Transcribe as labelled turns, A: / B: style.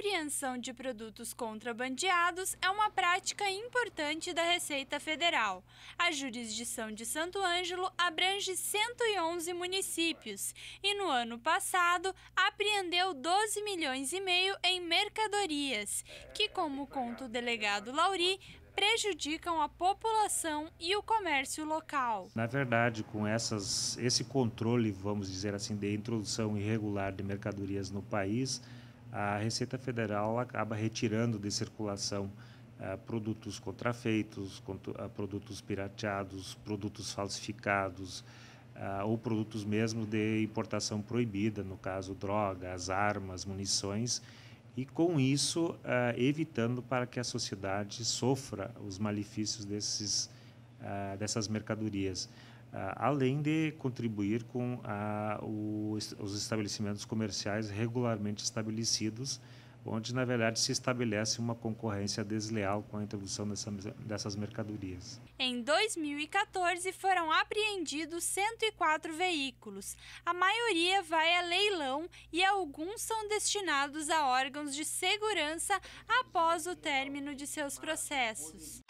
A: apreensão de produtos contrabandeados é uma prática importante da Receita Federal. A jurisdição de Santo Ângelo abrange 111 municípios e no ano passado apreendeu 12 milhões e meio em mercadorias, que, como conta o delegado Lauri, prejudicam a população e o comércio local.
B: Na verdade, com essas, esse controle, vamos dizer assim, de introdução irregular de mercadorias no país, a Receita Federal acaba retirando de circulação uh, produtos contrafeitos, uh, produtos pirateados, produtos falsificados uh, ou produtos mesmo de importação proibida, no caso drogas, armas, munições, e com isso evitando para que a sociedade sofra os malefícios desses uh, dessas mercadorias, uh, além de contribuir com ah, o, os estabelecimentos comerciais regularmente estabelecidos, onde, na verdade, se estabelece uma concorrência desleal com a introdução dessa, dessas mercadorias.
A: Em 2014, foram apreendidos 104 veículos. A maioria vai a leilão e alguns são destinados a órgãos de segurança após o término de seus processos.